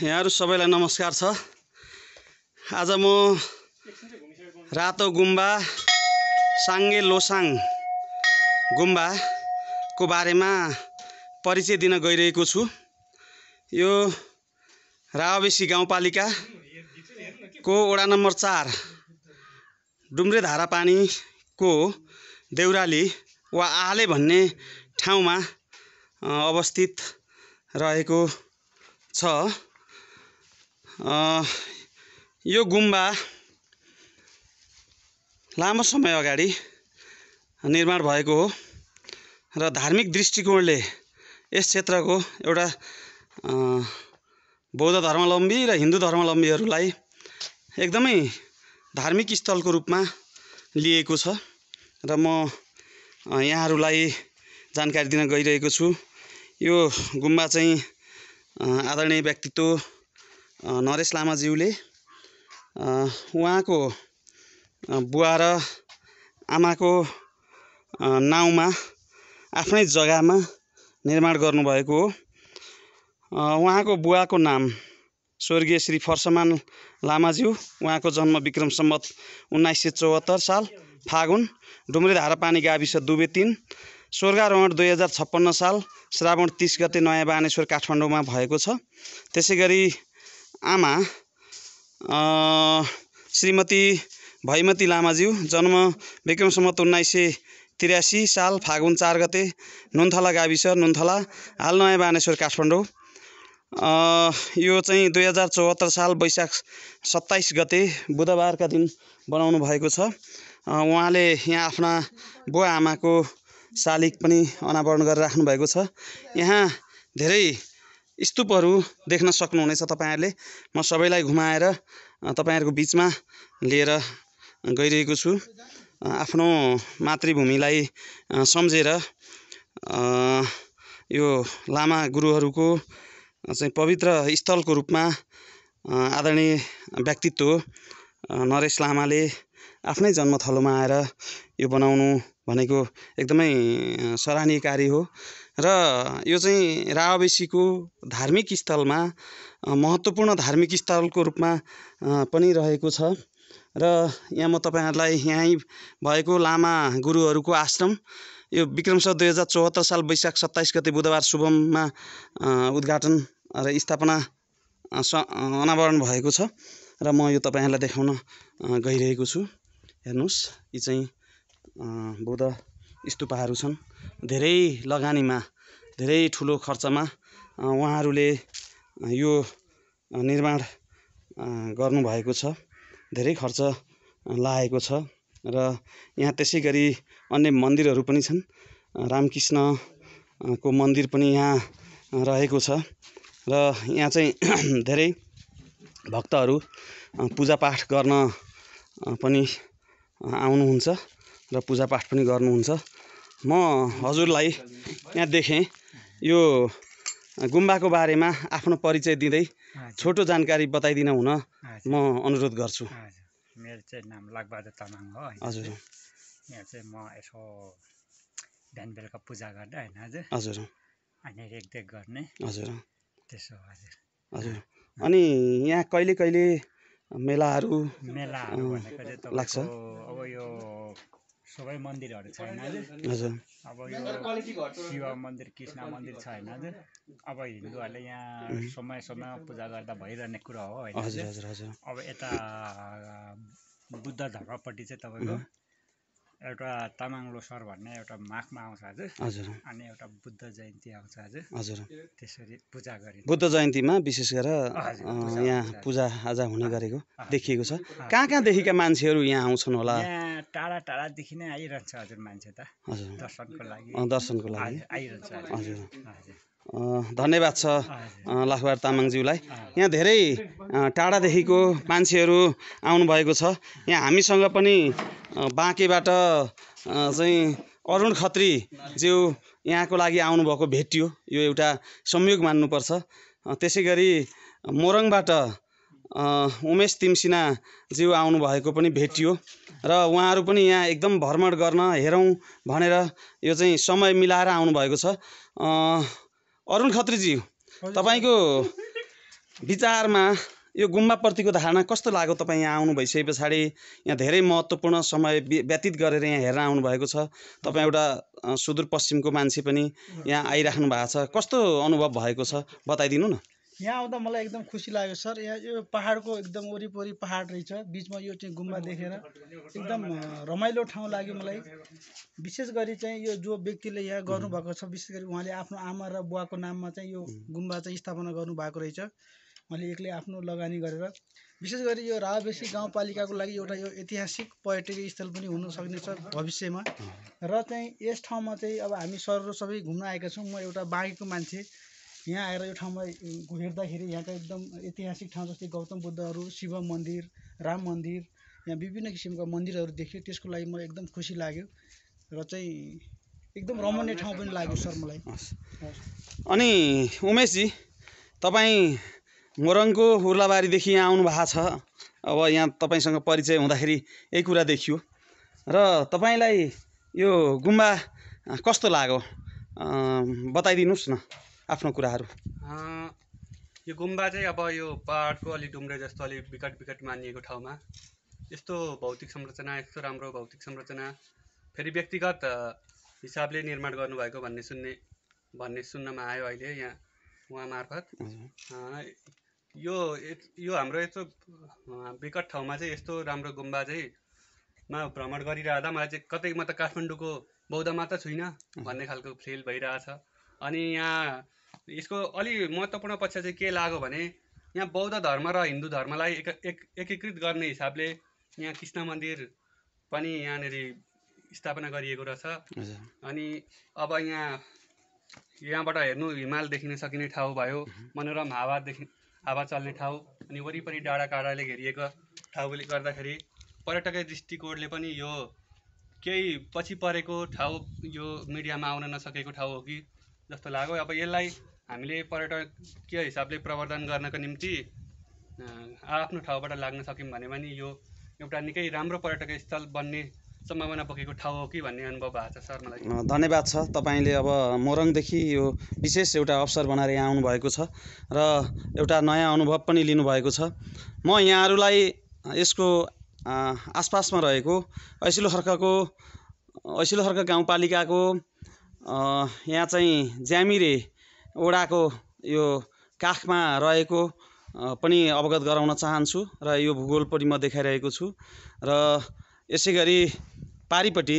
यहाँहरू सबैलाई नमस्कार छ आज म रातो गुम्बा साङ्गे लोसाङ गुम्बाको बारेमा परिचय दिन गइरहेको छु यो रावेसी गाउँपालिकाको वडा नम्बर चार डुम्रे धारापानीको देउराली वा आले भन्ने ठाउँमा अवस्थित रहेको छ यो गुम्बा लामो समय अगाडि निर्माण भएको हो र धार्मिक दृष्टिकोणले यस क्षेत्रको एउटा बौद्ध धर्मावलम्बी र हिन्दू धर्मावलम्बीहरूलाई एकदमै धार्मिक स्थलको रूपमा लिएको छ र म यहाँहरूलाई जानकारी दिन गइरहेको छु यो गुम्बा चाहिँ आदरणीय व्यक्तित्व नरेश लामाज्यूले उहाँको बुवा र आमाको नाउँमा आफ्नै जग्गामा निर्माण गर्नुभएको हो उहाँको बुवाको नाम स्वर्गीय श्री फर्समान लामाज्यू उहाँको जन्म विक्रम सम्मत उन्नाइस सय चौहत्तर साल फागुन डुम्रे धारापानी गाविस दुबे तिन स्वर्गारोहण दुई हजार छप्पन्न साल श्रावण तिस गते नयाँ बानेश्वर काठमाडौँमा भएको छ त्यसै गरी आमा श्रीमती भैमती लामाज्यू जन्म विक्रम सम्वत उन्नाइस सय त्रियासी साल फागुन चार गते नुन्थला गाविस नुन्थला हाल नयाँ बानेश्वर काठमाडौँ यो चाहिँ दुई हजार चौहत्तर साल वैशाख सत्ताइस गते बुधबारका दिन बनाउनु भएको छ उहाँले यहाँ आफ्ना बुवा आमाको शालिक पनि अनावरण गरेर राख्नुभएको छ यहाँ धेरै स्तूपहरू देख्न सक्नुहुनेछ तपाईँहरूले म सबैलाई घुमाएर तपाईँहरूको बिचमा लिएर गइरहेको छु आफ्नो मातृभूमिलाई सम्झेर यो लामा गुरुहरूको चाहिँ पवित्र स्थलको रूपमा आदरणीय व्यक्तित्व नरेश लामाले आफ्नै जन्मथलोमा आएर यो बनाउनु भनेको एकदमै सराहनीय कार्य हो र यो चाहिँ राओबेसीको धार्मिक स्थलमा महत्त्वपूर्ण धार्मिक स्थलको रूपमा पनि रहेको छ र यहाँ म तपाईँहरूलाई यहीँ भएको लामा गुरुहरूको आश्रम यो विक्रमश दुई हजार चौहत्तर साल वैशाख सत्ताइस गते बुधबार शुभममा उद्घाटन र स्थापना स अनावरण भएको छ र म यो तपाईँहरूलाई देखाउन गइरहेको छु हेर्नुहोस् यी चाहिँ बौद्ध स्तूपाहरू छन् धेरै लगानीमा धेरै ठुलो खर्चमा उहाँहरूले यो निर्माण गर्नुभएको छ धेरै खर्च लागेको छ र यहाँ त्यसै गरी अन्य मन्दिरहरू पनि छन् रामकृष्ण को मन्दिर पनि यहाँ रहेको छ र यहाँ चाहिँ धेरै भक्तहरू पूजापाठ गर्न पनि आउनुहुन्छ र पूजापाठ पनि गर्नुहुन्छ म हजुरलाई यहाँ देखेँ यो गुम्बाको बारेमा आफ्नो परिचय दिँदै छोटो जानकारी बताइदिन हुन म अनुरोध गर्छु मेरो चाहिँ नाम लाकबहादुर तामाङ हो हजुर यहाँ चाहिँ म यसो बिहान बेलुका पूजा गर्ने होइन हजुर हजुर अनि रेखदेख गर्ने हजुर त्यसो हजुर हजुर अनि यहाँ कहिले कहिले मेलाहरू मेला लाग्छ अब यो सबै मन्दिरहरू छ होइन अब यो शिव मन्दिर कृष्ण मन्दिर छ होइन हजुर अब हिन्दूहरूले यहाँ समय समय पूजा गर्दा भइरहने कुरा हो होइन अब यता बुद्ध धर्मपट्टि चाहिँ तपाईँको एउटा तामाङ लोसर भन्ने एउटा माघमा आउँछ हजुर हजुर अनि एउटा बुद्ध जयन्ती आउँछ हजुर हजुर त्यसरी पूजा गरिन्छ बुद्ध जयन्तीमा विशेष गरेर यहाँ पूजा आजा हुने गरेको देखिएको छ कहाँ कहाँदेखिका मान्छेहरू यहाँ आउँछन् होला यहाँ टाढा टाढादेखि नै आइरहन्छ हजुर मान्छे त हजुर दर्शनको लागि दर्शनको लागि आइरहन्छ हजुर हजुर धन्यवाद छ लाखबार तामाङज्यूलाई यहाँ धेरै टाढादेखिको मान्छेहरू आउनुभएको छ यहाँ हामीसँग पनि बाँकेबाट चाहिँ अरुण खत्रीज्यू यहाँको लागि आउनुभएको भेटियो यो एउटा संयोग मान्नुपर्छ त्यसै गरी मोरङबाट उमेश तिमसिना जिउ आउनुभएको पनि भेटियो र उहाँहरू पनि यहाँ एकदम भ्रमण गर्न हेरौँ भनेर यो चाहिँ समय मिलाएर आउनुभएको छ अरुण खत्रीजी तपाईँको विचारमा यो गुम्बाप्रतिको धारणा कस्तो लाग्यो तपाईँ यहाँ आउनु भइसके पछाडि यहाँ धेरै महत्त्वपूर्ण समय व्यतीत गरेर यहाँ हेर्न आउनुभएको छ तपाईँ एउटा सुदूरपश्चिमको मान्छे पनि यहाँ आइराख्नु भएको छ कस्तो अनुभव भएको छ बताइदिनु न यहाँ आउँदा मलाई एकदम खुसी लाग्यो सर यहाँ यो पाहाडको एकदम वरिपरि पाहाड रहेछ बिचमा यो चाहिँ गुम्बा देखेर एकदम रमाइलो ठाउँ लाग्यो मलाई विशेष गरी चाहिँ यो जो व्यक्तिले यहाँ गर्नुभएको छ विशेष गरी उहाँले आफ्नो आमा र बुवाको नाममा चाहिँ यो गुम्बा चाहिँ स्थापना गर्नुभएको रहेछ उहाँले एक्लै आफ्नो लगानी गरेर विशेष गरी यो रावेसी गाउँपालिकाको लागि एउटा यो ऐतिहासिक पर्यटकीय स्थल पनि हुन सक्नेछ भविष्यमा र चाहिँ यस ठाउँमा चाहिँ अब हामी सर सबै घुम्न आएका छौँ म एउटा बाँकीको मान्छे यहाँ आएर यो ठाउँमा हेर्दाखेरि यहाँका एकदम ऐतिहासिक ठाउँ जस्तै गौतम बुद्धहरू शिव मन्दिर राम मन्दिर यहाँ विभिन्न किसिमका मन्दिरहरू देखेँ त्यसको लागि म एकदम खुसी लाग्यो र चाहिँ एकदम रमणीय ठाउँ पनि लाग्यो सर मलाई अनि उमेशजी तपाईँ मोरङको हुर्लाबारीदेखि यहाँ आउनु भएको छ अब यहाँ तपाईँसँग परिचय हुँदाखेरि यही कुरा देखियो र तपाईँलाई यो गुम्बा कस्तो लाग्यो बताइदिनुहोस् न आफ्नो कुराहरू यो गुम्बा चाहिँ अब यो पहाडको अलि डुम्रे जस्तो अलिक विकट विकट मानिएको ठाउँमा यस्तो भौतिक संरचना यस्तो राम्रो भौतिक संरचना फेरि व्यक्तिगत हिसाबले निर्माण गर्नुभएको भन्ने सुन्ने भन्ने सुन्नमा आयो अहिले यहाँ उहाँ मार्फत यो यो हाम्रो यस्तो विकट ठाउँमा चाहिँ यस्तो राम्रो गुम्बा चाहिँ मा भ्रमण गरिरहँदा मलाई चाहिँ कतै म त काठमाडौँको बौद्धमा त छुइनँ भन्ने खालको फिल भइरहेछ अनि यहाँ यसको अलि महत्त्वपूर्ण पक्ष चाहिँ के लाग्यो भने यहाँ बौद्ध धर्म र हिन्दू धर्मलाई एक एकीकृत एक गर्ने हिसाबले यहाँ कृष्ण मन्दिर पनि यहाँनिर स्थापना गरिएको रहेछ अनि अब यहाँ यहाँबाट हेर्नु हिमाल देखिन सकिने ठाउँ भयो मनोरम हावादेखि हावा चल्ने ठाउँ अनि वरिपरि डाँडा काँडाले घेरिएको ठाउँले गर्दाखेरि पर्यटकीय दृष्टिकोणले पनि यो केही पछि परेको ठाउँ यो मिडियामा आउन नसकेको ठाउँ हो कि जस्तो लाग्यो अब यसलाई हामीले पर्यटकीय हिसाबले प्रवर्धन गर्नको निम्ति आफ्नो ठाउँबाट लाग्न सक्यौँ भने पनि यो एउटा निकै राम्रो पर्यटक स्थल बन्ने सम्भावना बोकेको ठाउँ हो कि भन्ने अनुभव भएको छ सर मलाई धन्यवाद छ तपाईँले अब मोरङदेखि यो विशेष एउटा अवसर बनाएर यहाँ आउनुभएको छ र एउटा नयाँ अनुभव पनि लिनुभएको छ म यहाँहरूलाई यसको आसपासमा रहेको ऐसिलो खर्कको ऐसिलो खर्क गाउँपालिकाको यहाँ चाहिँ ज्यामिरे ओडाको यो काखमा रहेको पनि अवगत गराउन चाहन्छु र यो भूगोल पनि म देखाइरहेको छु र यसै गरी पारिपट्टि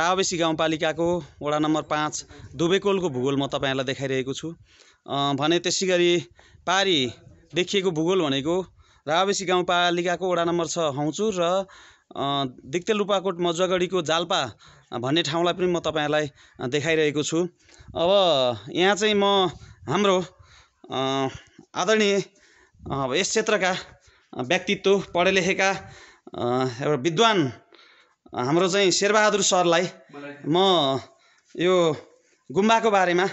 रावेसी गाउँपालिकाको वडा नम्बर पाँच दुबेकोलको भूगोल म तपाईँहरूलाई देखाइरहेको छु भने त्यसै गरी पारी देखिएको भूगोल भनेको रावेसी गाउँपालिकाको वडा नम्बर छ हौचुर र दिक्तेल रूपाकोट मजुवागढीको जाल्पा भन्ने ठाउँलाई पनि म तपाईँहरूलाई देखाइरहेको छु अब यहाँ चाहिँ म हाम्रो आदरणीय अब यस क्षेत्रका व्यक्तित्व पढे लेखेका एउटा विद्वान हाम्रो चाहिँ शेरबहादुर सरलाई म यो गुम्बाको बारेमा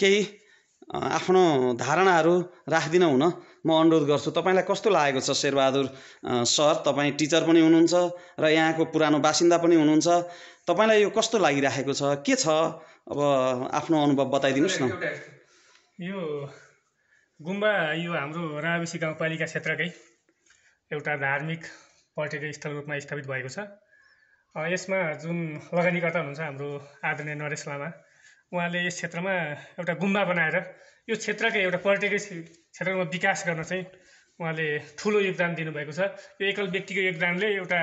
केही आफ्नो धारणाहरू राखिदिन हुन म अनुरोध गर्छु तपाईँलाई कस्तो लागेको छ शेरबहादुर सर तपाईँ टिचर पनि हुनुहुन्छ र यहाँको पुरानो बासिन्दा पनि हुनुहुन्छ तपाईँलाई यो कस्तो लागिराखेको छ के छ अब आफ्नो अनुभव बताइदिनुहोस् न यो गुम्बा यो हाम्रो रावेसी गाउँपालिका क्षेत्रकै एउटा धार्मिक पर्यटक स्थल रूपमा स्थापित भएको छ यसमा जुन लगानीकर्ता हुनुहुन्छ हाम्रो आदरणीय नरेश लामा उहाँले यस क्षेत्रमा एउटा गुम्बा बनाएर यो क्षेत्रकै एउटा पर्यटकीय क्षेत्रमा विकास गर्न चाहिँ उहाँले ठुलो योगदान दिनुभएको छ यो एकल व्यक्तिको योगदानले एउटा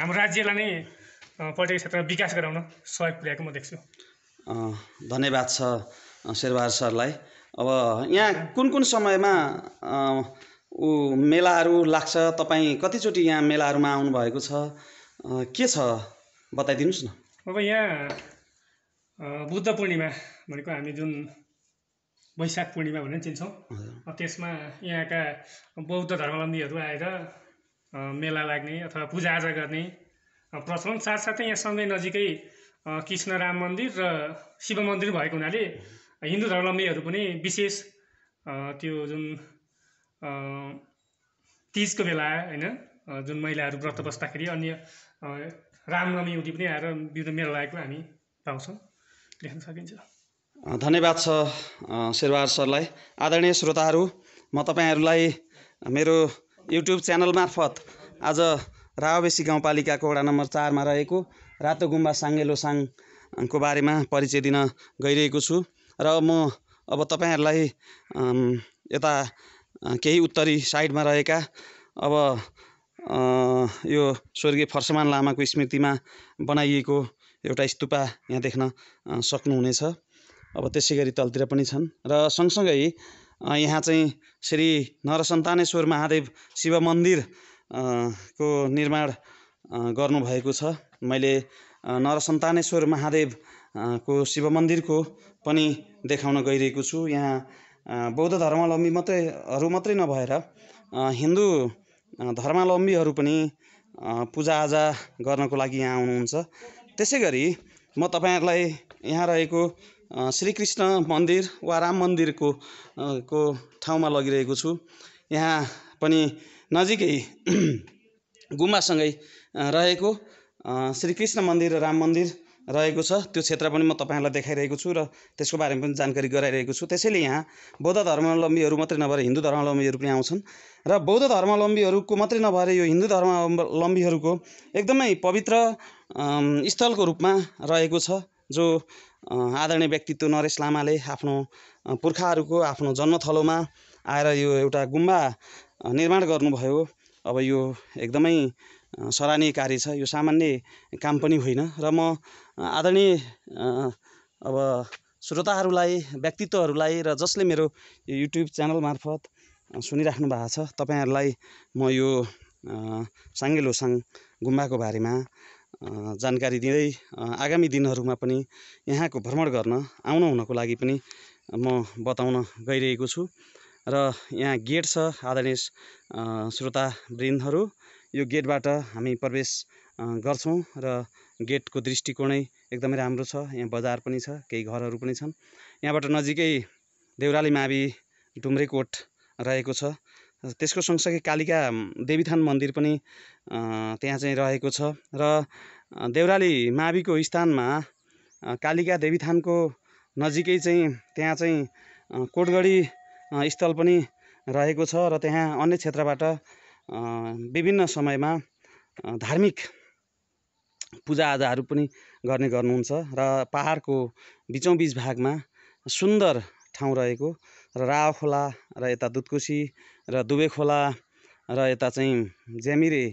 हाम्रो राज्यलाई नै पर्यटकीय क्षेत्रमा विकास गराउन सहयोग पुर्याएको म देख्छु धन्यवाद छ शेरबहादुर सरलाई अब यहाँ कुन कुन समयमा ऊ मेलाहरू लाग्छ तपाईँ कतिचोटि यहाँ मेलाहरूमा आउनुभएको छ के छ बताइदिनुहोस् न अब यहाँ बुद्ध पूर्णिमा भनेको हामी जुन वैशाख पूर्णिमा भनेर चिन्छौँ त्यसमा यहाँका बौद्ध धर्मावलम्बीहरू आएर मेला लाग्ने अथवा पूजाआजा गर्ने प्रचलन साथसाथै यहाँ सँगै नजिकै कृष्ण राम मन्दिर र शिव मन्दिर भएको हुनाले हिन्दू धर्मावलम्बीहरू पनि विशेष त्यो जुन तिजको बेला होइन जुन महिलाहरू व्रत बस्दाखेरि अन्य रामनवमी उठी पनि आएर विभिन्न मेला लागेको हामी पाउँछौँ देख्न सकिन्छ धन्यवाद छ शेरबहादुर सरलाई आदरणीय श्रोताहरू म तपाईँहरूलाई मेरो युट्युब च्यानल मार्फत आज रावेसी गाउँपालिकाको वडा नम्बर चारमा रहेको रातो गुम्बा साङको बारेमा परिचय दिन गइरहेको छु र म अब तपाईँहरूलाई यता केही उत्तरी साइडमा रहेका अब यो स्वर्गीय फर्समान लामाको स्मृतिमा बनाइएको एउटा स्तुपा यहाँ देख्न सक्नुहुनेछ अब त्यसै गरी तलतिर पनि छन् र सँगसँगै यहाँ चाहिँ श्री नरसन्तानेश्वर महादेव शिव मन्दिर को निर्माण गर्नुभएको छ मैले नरसन्तानेश्वर महादेव को शिव मन्दिरको पनि देखाउन गइरहेको छु यहाँ बौद्ध धर्मावलम्बी मात्रै मात्रै नभएर हिन्दू धर्मावलम्बीहरू पनि पूजाआजा गर्नको लागि यहाँ आउनुहुन्छ त्यसै गरी म तपाईँहरूलाई यहाँ रहेको श्रीकृष्ण मन्दिर वा राम मन्दिरको को ठाउँमा लगिरहेको छु यहाँ पनि नजिकै गुम्बासँगै रहेको श्रीकृष्ण मन्दिर र राम मन्दिर रहेको छ त्यो क्षेत्र पनि म तपाईँहरूलाई देखाइरहेको छु र त्यसको बारेमा पनि जानकारी गराइरहेको छु त्यसैले यहाँ बौद्ध धर्मावलम्बीहरू मात्रै नभएर हिन्दू धर्मावलम्बीहरू पनि आउँछन् र बौद्ध धर्मावलम्बीहरूको मात्रै नभएर यो हिन्दू धर्मावलम्बीहरूको एकदमै पवित्र स्थलको रूपमा रहेको छ जो आदरणीय व्यक्तित्व नरेश लामाले आफ्नो पुर्खाहरूको आफ्नो जन्मथलोमा आएर यो एउटा गुम्बा निर्माण गर्नुभयो अब यो एकदमै सराहनीय कार्य छ यो सामान्य काम पनि होइन र म आदरणीय अब श्रोताहरूलाई व्यक्तित्वहरूलाई र जसले मेरो यो युट्युब च्यानल मार्फत सुनिराख्नु भएको छ तपाईँहरूलाई म यो साङ्गे लोसाङ गुम्बाको बारेमा जानकारी दिँदै आगामी दिनहरूमा पनि यहाँको भ्रमण गर्न आउनुहुनको हुनको लागि पनि म बताउन गइरहेको छु र यहाँ गेट छ आदरणीय श्रोता वृन्दहरू यो गेटबाट हामी प्रवेश गर्छौँ र गेटको दृष्टिकोणै एकदमै राम्रो छ यहाँ बजार पनि छ केही घरहरू पनि छन् यहाँबाट नजिकै देउराली मावि डुम्रेकोट रहेको छ त्यसको सँगसँगै कालिका देवीथान मन्दिर पनि त्यहाँ चाहिँ रहेको छ र देउराली माविको स्थानमा कालिका देवीथानको नजिकै चाहिँ त्यहाँ चाहिँ कोटगढी स्थल पनि रहेको छ र त्यहाँ अन्य क्षेत्रबाट विभिन्न समयमा धार्मिक पूजाआजाहरू पनि गर्ने गर्नुहुन्छ र पाहाडको बिचौँ बिच भागमा सुन्दर ठाउँ रहेको र रावा खोला र यता दुधकुसी र दुबे खोला र यता चाहिँ ज्यामिरे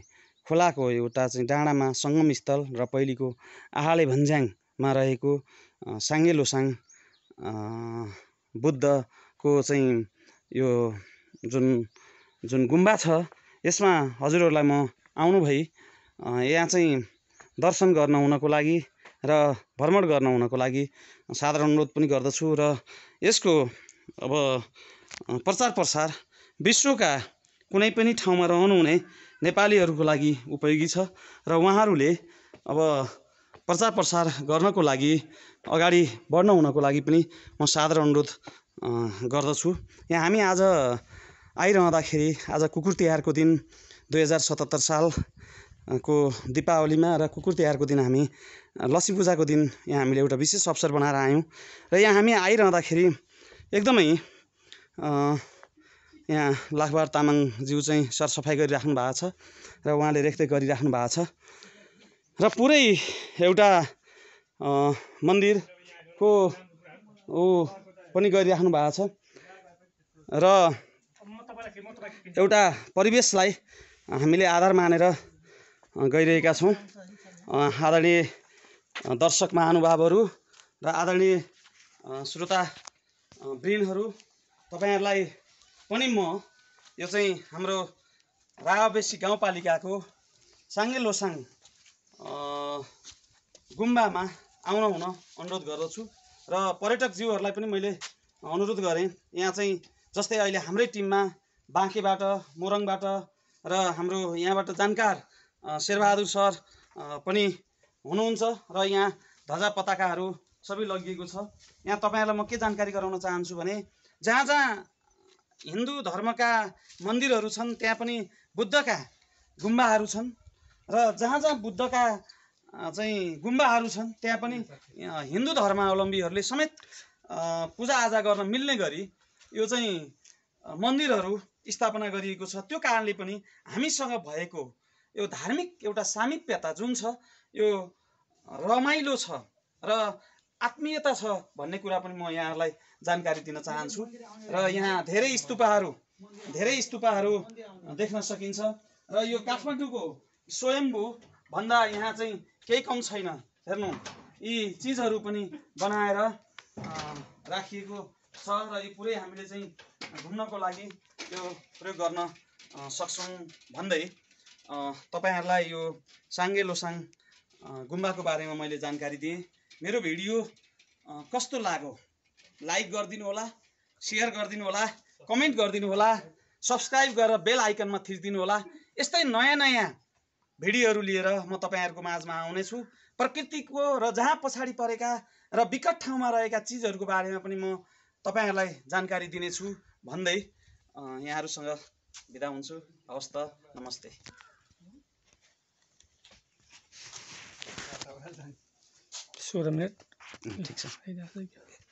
खोलाको एउटा चाहिँ डाँडामा सङ्गम स्थल र पहिलेको आहाले भन्ज्याङमा रहेको साङ्गे लोसाङ बुद्धको चाहिँ यो जुन जुन गुम्बा छ यसमा हजुरहरूलाई म आउनु भई यहाँ चाहिँ दर्शन गर्न हुनको लागि र भ्रमण गर्न हुनको लागि साधारण अनुरोध पनि गर्दछु र यसको अब प्रचार प्रसार विश्वका कुनै पनि ठाउँमा रहनुहुने नेपालीहरूको लागि उपयोगी छ र उहाँहरूले अब प्रचार प्रसार गर्नको लागि अगाडि बढ्न हुनको लागि पनि म सादर अनुरोध गर्दछु यहाँ हामी आज आइरहँदाखेरि आज कुकुर तिहारको दिन दुई हजार सतहत्तर सालको दिपावलीमा र कुकुर तिहारको दिन हामी लक्ष्मी पूजाको दिन यहाँ हामीले एउटा विशेष अवसर बनाएर आयौँ र यहाँ हामी आइरहँदाखेरि एकदमै यहाँ लाखबार तामाङज्यू चाहिँ सरसफाइ गरिराख्नु भएको छ र उहाँले रेखदेख गरिराख्नु भएको छ र पुरै एउटा मन्दिरको ऊ पनि गरिराख्नु भएको छ र एउटा परिवेशलाई हामीले आधार मानेर गइरहेका छौँ आदरणीय दर्शक महानुभावहरू र आदरणीय श्रोता ब्रिनहरू तपाईँहरूलाई पनि म यो चाहिँ हाम्रो रावेसी गाउँपालिकाको साङ्गे लोसाङ गुम्बामा आउन हुन अनुरोध गर्दछु र पर्यटक जीवहरूलाई पनि मैले अनुरोध गरेँ यहाँ चाहिँ जस्तै अहिले हाम्रै टिममा बाँकेबाट मोरङबाट र हाम्रो यहाँबाट जानकार शेरबहादुर सर पनि हुनुहुन्छ र यहाँ ध्वजा पताकाहरू सबै लगिएको छ यहाँ तपाईँहरूलाई म के जानकारी गराउन चाहन्छु भने जहाँ जहाँ हिन्दू धर्मका मन्दिरहरू छन् त्यहाँ पनि बुद्धका गुम्बाहरू छन् र जहाँ जहाँ बुद्धका चाहिँ गुम्बाहरू छन् त्यहाँ पनि हिन्दू धर्मावलम्बीहरूले समेत पूजाआजा गर्न मिल्ने गरी यो चाहिँ मन्दिरहरू स्थापना गरिएको छ त्यो कारणले पनि हामीसँग भएको यो धार्मिक एउटा सामिप्यता जुन छ यो रमाइलो छ र आत्मीयता छ भन्ने कुरा पनि म यहाँहरूलाई जानकारी दिन चाहन्छु र यहाँ धेरै स्तुपाहरू धेरै स्तुपाहरू देख्न सकिन्छ र यो काठमाडौँको स्वयम्भू भन्दा यहाँ चाहिँ केही कम छैन हेर्नु यी चिजहरू पनि बनाएर राखिएको छ र यी पुरै हामीले चाहिँ घुम्नको लागि त्यो प्रयोग गर्न सक्छौँ भन्दै तपाईँहरूलाई यो साङ्गे लोसाङ गुम्बाको बारेमा मैले जानकारी दिएँ मेरो भिडियो कस्तो लाग्यो लाइक गरिदिनु होला सेयर गरिदिनु होला कमेन्ट गरिदिनु होला सब्सक्राइब गरेर बेल आइकनमा थिचिदिनु होला यस्तै नयाँ नयाँ भिडियोहरू लिएर म तपाईँहरूको माझमा आउनेछु प्रकृतिको र जहाँ पछाडि परेका र विकट ठाउँमा रहेका चिजहरूको बारेमा पनि म तपाईँहरूलाई जानकारी दिनेछु भन्दै यहाँहरूसँग बिदा हुन्छु हवस् त नमस्ते सोलह मिनट ठीक है